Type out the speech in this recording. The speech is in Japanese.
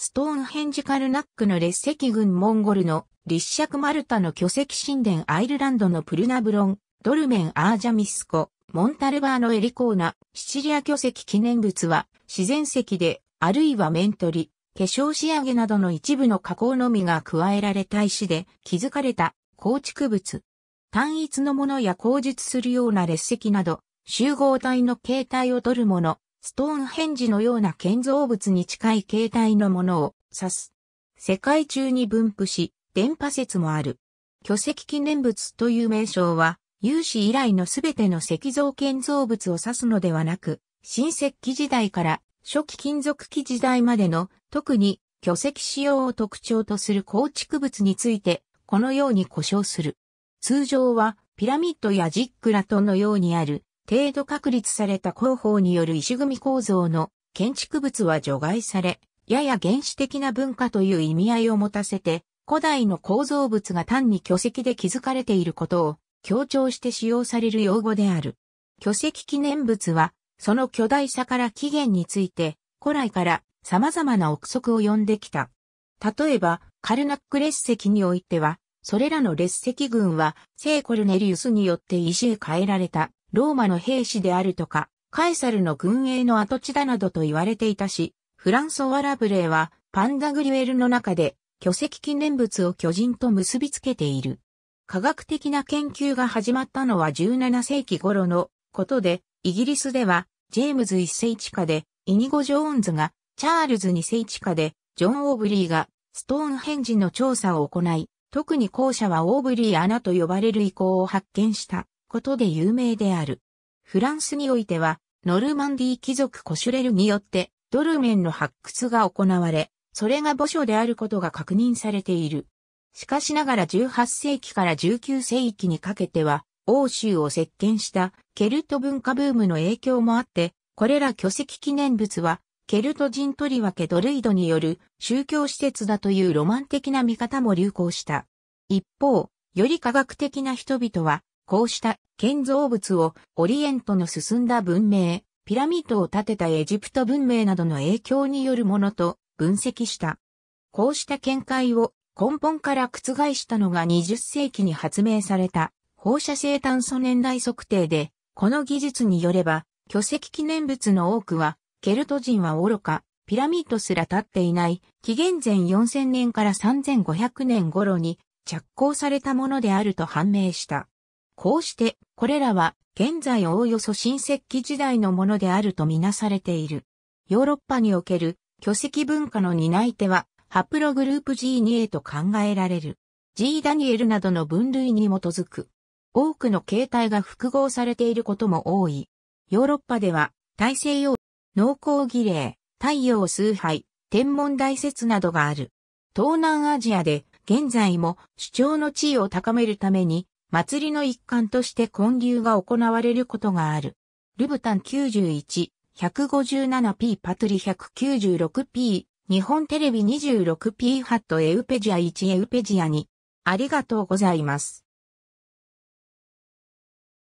ストーンヘンジカルナックの列石群モンゴルの立石マルタの巨石神殿アイルランドのプルナブロン、ドルメンアージャミスコ、モンタルバーのエリコーナ、シチリア巨石記念物は自然石で、あるいは面取り、化粧仕上げなどの一部の加工のみが加えられた石で築かれた構築物。単一のものや口述するような列石など、集合体の形態を取るもの、ストーンヘンジのような建造物に近い形態のものを指す。世界中に分布し、電波説もある。巨石記念物という名称は、有史以来のすべての石像建造物を指すのではなく、新石器時代から初期金属器時代までの特に巨石仕様を特徴とする構築物について、このように呼称する。通常はピラミッドやジックラトのようにある程度確立された広報による石組構造の建築物は除外され、やや原始的な文化という意味合いを持たせて、古代の構造物が単に巨石で築かれていることを強調して使用される用語である。巨石記念物は、その巨大さから起源について、古来から様々な憶測を呼んできた。例えば、カルナック列石においては、それらの列石群は、聖コルネリウスによって石へ変えられた。ローマの兵士であるとか、カエサルの軍営の跡地だなどと言われていたし、フランソワ・ラブレーはパンダグリュエルの中で巨石記念物を巨人と結びつけている。科学的な研究が始まったのは17世紀頃のことで、イギリスではジェームズ1世地下で、イニゴ・ジョーンズが、チャールズ2世地下で、ジョン・オーブリーが、ストーンヘンジの調査を行い、特に後者はオーブリー穴と呼ばれる遺構を発見した。ことで有名である。フランスにおいては、ノルマンディー貴族コシュレルによって、ドルメンの発掘が行われ、それが墓所であることが確認されている。しかしながら18世紀から19世紀にかけては、欧州を席巻したケルト文化ブームの影響もあって、これら巨石記念物は、ケルト人とりわけドルイドによる宗教施設だというロマン的な見方も流行した。一方、より科学的な人々は、こうした建造物をオリエントの進んだ文明、ピラミッドを建てたエジプト文明などの影響によるものと分析した。こうした見解を根本から覆したのが20世紀に発明された放射性炭素年代測定で、この技術によれば、巨石記念物の多くは、ケルト人は愚か、ピラミッドすら建っていない、紀元前4000年から3500年頃に着工されたものであると判明した。こうして、これらは現在おおよそ新石器時代のものであるとみなされている。ヨーロッパにおける巨石文化の担い手は、ハプログループ G2A と考えられる。G ダニエルなどの分類に基づく。多くの形態が複合されていることも多い。ヨーロッパでは、大西洋、農耕儀礼、太陽崇拝、天文大説などがある。東南アジアで、現在も主張の地位を高めるために、祭りの一環として混流が行われることがある。ルブタン 91-157p パトリ 196p 日本テレビ 26p ハットエウペジア1エウペジア2ありがとうございます。